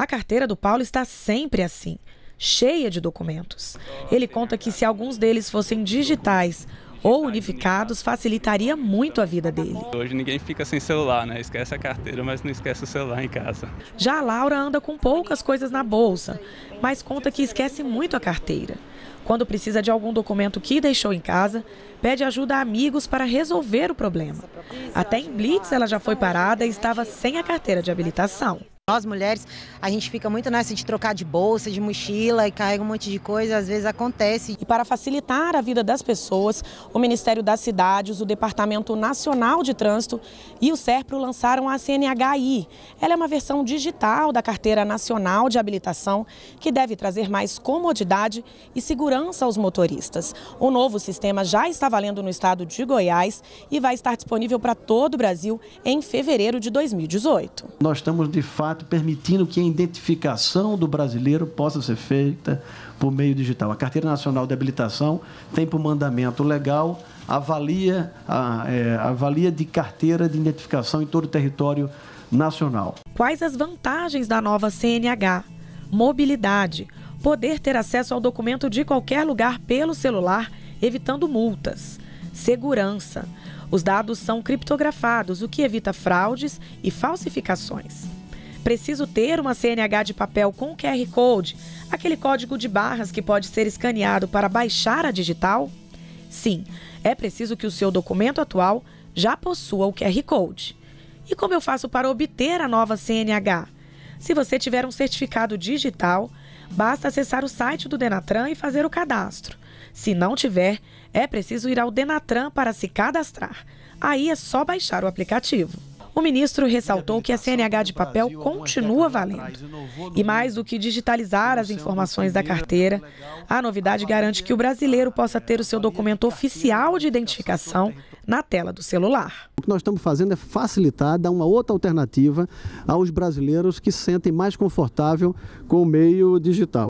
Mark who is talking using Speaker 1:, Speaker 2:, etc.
Speaker 1: A carteira do Paulo está sempre assim, cheia de documentos. Ele é conta que se alguns deles fossem digitais ou unificados, facilitaria muito a vida dele.
Speaker 2: Hoje ninguém fica sem celular, né? Esquece a carteira, mas não esquece o celular em casa.
Speaker 1: Já a Laura anda com poucas coisas na bolsa, mas conta que esquece muito a carteira. Quando precisa de algum documento que deixou em casa, pede ajuda a amigos para resolver o problema. Até em Blitz ela já foi parada e estava sem a carteira de habilitação. Nós mulheres, a gente fica muito nessa de trocar de bolsa, de mochila e carrega um monte de coisa, às vezes acontece. E para facilitar a vida das pessoas, o Ministério das Cidades, o Departamento Nacional de Trânsito e o SERPRO lançaram a CNHI. Ela é uma versão digital da Carteira Nacional de Habilitação que deve trazer mais comodidade e segurança aos motoristas. O novo sistema já está valendo no estado de Goiás e vai estar disponível para todo o Brasil em fevereiro de 2018.
Speaker 2: Nós estamos de fato permitindo que a identificação do brasileiro possa ser feita por meio digital. A Carteira Nacional de Habilitação tem por mandamento legal avalia, a, é, avalia de carteira de identificação em todo o território nacional.
Speaker 1: Quais as vantagens da nova CNH? Mobilidade, poder ter acesso ao documento de qualquer lugar pelo celular, evitando multas. Segurança. Os dados são criptografados, o que evita fraudes e falsificações preciso ter uma CNH de papel com QR Code, aquele código de barras que pode ser escaneado para baixar a digital? Sim, é preciso que o seu documento atual já possua o QR Code. E como eu faço para obter a nova CNH? Se você tiver um certificado digital, basta acessar o site do Denatran e fazer o cadastro. Se não tiver, é preciso ir ao Denatran para se cadastrar. Aí é só baixar o aplicativo. O ministro ressaltou que a CNH de papel continua valendo. E mais do que digitalizar as informações da carteira, a novidade garante que o brasileiro possa ter o é seu documento oficial de identificação na tela do
Speaker 2: celular. O que nós estamos fazendo é facilitar, dar uma outra alternativa aos brasileiros que se sentem mais confortável com o meio digital.